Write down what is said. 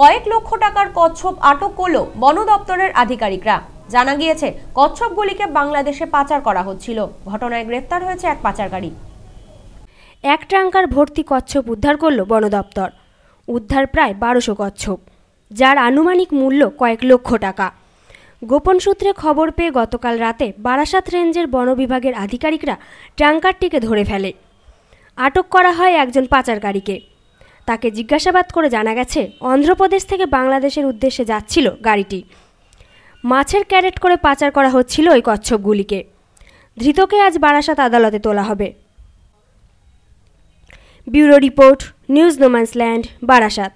কয়েক লক্ষ টাকার কচ্ছপ আটক করল বন দপ্তরের আধিকারিকরা জানা গিয়েছে কচ্ছপগুলিকে বাংলাদেশে পাচার করা হচ্ছিল ঘটনায় গ্রেপ্তার হয়েছে এক পাচারকারী এক ট্যাঙ্কার ভর্তি কচ্ছপ উদ্ধার করল বন দপ্তর উদ্ধার প্রায় বারোশো কচ্ছপ যার আনুমানিক মূল্য কয়েক লক্ষ টাকা গোপন সূত্রে খবর পেয়ে গতকাল রাতে বারাসাত রেঞ্জের বন বিভাগের আধিকারিকরা ট্রাঙ্কারটিকে ধরে ফেলে আটক করা হয় একজন পাচারকারীকে তাকে জিজ্ঞাসাবাদ করে জানা গেছে অন্ধ্রপ্রদেশ থেকে বাংলাদেশের উদ্দেশ্যে যাচ্ছিল গাড়িটি মাছের ক্যারেট করে পাচার করা হচ্ছিল ওই কচ্ছপগুলিকে ধৃতকে আজ বারাসাত আদালতে তোলা হবে bureau report news no man's land Barasat